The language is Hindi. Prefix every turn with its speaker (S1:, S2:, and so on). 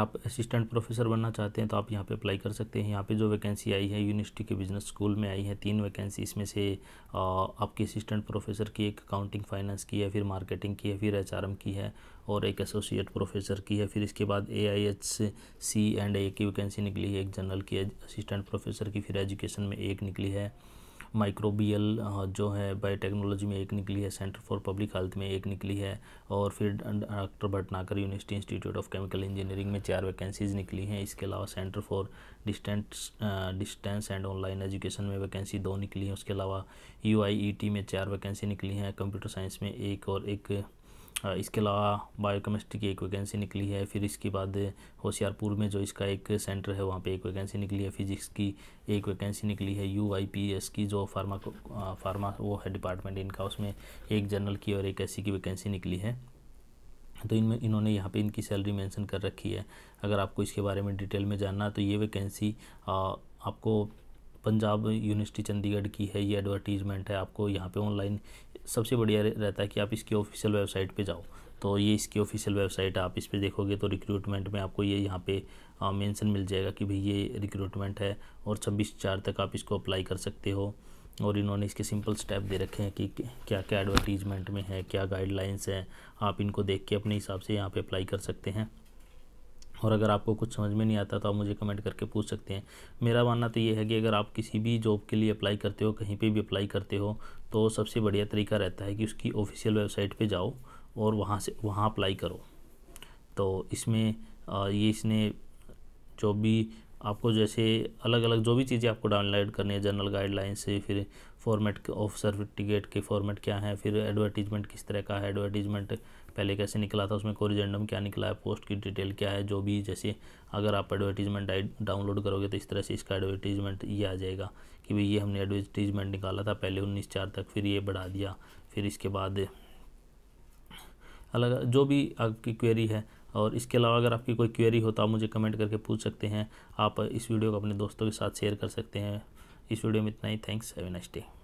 S1: आप असिस्टेंट प्रोफेसर बनना चाहते हैं तो आप यहाँ पे अप्लाई कर सकते हैं यहाँ पे जो वैकेंसी आई है यूनिवर्सिटी के बिजनेस स्कूल में आई है तीन वैकेंसी इसमें से आपकी असिस्टेंट प्रोफेसर की एक अकाउंटिंग फाइनेंस की है फिर मार्केटिंग की है फिर एच की है और एक एसोसिएट प्रोफेसर की है फिर इसके बाद ए आई एच सी एंड ए की वैकेंसी निकली है एक जनरल की असिस्टेंट प्रोफेसर की फिर एजुकेशन में एक निकली है माइक्रोबियल जो है बायोटेक्नोलॉजी में एक निकली है सेंटर फॉर पब्लिक हेल्थ में एक निकली है और फिर doctor Bhatnagar University Institute of Chemical Engineering में चार वैकेंसीज निकली हैं इसके अलावा Centre for Distance Distance and Online Education में वैकेंसी दो निकली हैं उसके अलावा यू में चार वैकेंसी निकली हैं कंप्यूटर साइंस में एक और एक इसके अलावा बायोकेमिस्ट्री की एक वैकेंसी निकली है फिर इसके बाद होशियारपुर में जो इसका एक सेंटर है वहाँ पे एक वैकेंसी निकली है फिजिक्स की एक वैकेंसी निकली है यू आई पी एस की जो फार्मा फार्मा वो है डिपार्टमेंट इनका उसमें एक जनरल की और एक एस की वैकेंसी निकली है तो इनमें इन्होंने यहाँ पे इनकी सैलरी मेंशन कर रखी है अगर आपको इसके बारे में डिटेल में जानना तो ये वैकेंसी आपको पंजाब यूनिवर्सिटी चंडीगढ़ की है ये एडवर्टीज़मेंट है आपको यहाँ पे ऑनलाइन सबसे बढ़िया रहता है कि आप इसकी ऑफिशियल वेबसाइट पे जाओ तो ये इसकी ऑफिशियल वेबसाइट आप इस पर देखोगे तो रिक्रूटमेंट में आपको ये यहाँ पे मेंशन मिल जाएगा कि भाई ये रिक्रूटमेंट है और छब्बीस चार तक आप इसको अप्लाई कर सकते हो और इन्होंने इसके सिंपल स्टेप दे रखे हैं कि क्या क्या एडवर्टीजमेंट में है क्या गाइडलाइंस हैं आप इनको देख के अपने हिसाब से यहाँ पर अप्लाई कर सकते हैं और अगर आपको कुछ समझ में नहीं आता तो आप मुझे कमेंट करके पूछ सकते हैं मेरा मानना तो ये है कि अगर आप किसी भी जॉब के लिए अप्लाई करते हो कहीं पे भी अप्लाई करते हो तो सबसे बढ़िया तरीका रहता है कि उसकी ऑफिशियल वेबसाइट पे जाओ और वहाँ से वहाँ अप्लाई करो तो इसमें ये इसने जो भी आपको जैसे अलग अलग जो भी चीज़ें आपको डाउनलोड करनी है जनरल गाइडलाइन से फिर फॉर्मेट ऑफ सर्टिफिकेट के फॉर्मेट क्या है फिर एडवर्टीजमेंट किस तरह का है एडवर्टीजमेंट पहले कैसे निकला था उसमें कोरिजेंडम क्या निकला है पोस्ट की डिटेल क्या है जो भी जैसे अगर आप एडवर्टीजमेंट डाउनलोड करोगे तो इस तरह से इसका एडवर्टीजमेंट ये आ जाएगा कि भाई ये हमने एडवर्टीजमेंट निकाला था पहले उन्नीस चार तक फिर ये बढ़ा दिया फिर इसके बाद अलग जो भी आपकी क्वेरी है और इसके अलावा अगर आपकी कोई क्वेरी हो तो आप मुझे कमेंट करके पूछ सकते हैं आप इस वीडियो को अपने दोस्तों के साथ शेयर कर सकते हैं इस वीडियो में इतना ही थैंक्स हैवी नेक्स्ट डे